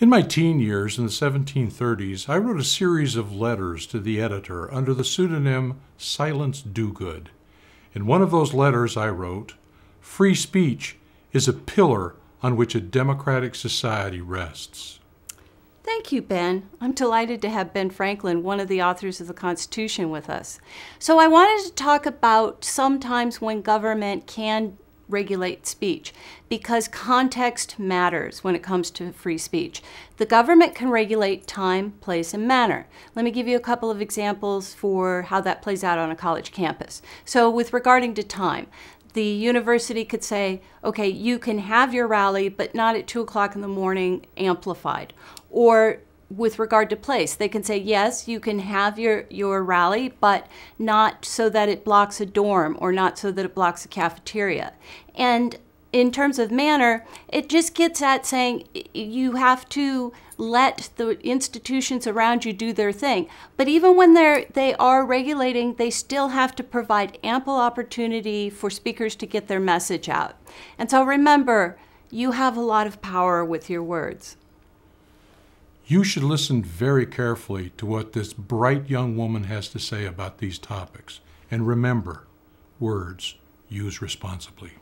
In my teen years in the 1730s, I wrote a series of letters to the editor under the pseudonym Silence Dogood. In one of those letters, I wrote, Free speech is a pillar on which a democratic society rests. Thank you, Ben. I'm delighted to have Ben Franklin, one of the authors of the Constitution, with us. So I wanted to talk about sometimes when government can regulate speech because context matters when it comes to free speech. The government can regulate time, place, and manner. Let me give you a couple of examples for how that plays out on a college campus. So with regarding to time, the university could say, okay, you can have your rally, but not at 2 o'clock in the morning amplified. Or with regard to place. They can say, yes, you can have your, your rally, but not so that it blocks a dorm or not so that it blocks a cafeteria. And in terms of manner, it just gets at saying you have to let the institutions around you do their thing. But even when they're they are regulating, they still have to provide ample opportunity for speakers to get their message out. And so remember, you have a lot of power with your words. You should listen very carefully to what this bright young woman has to say about these topics. And remember, words, use responsibly.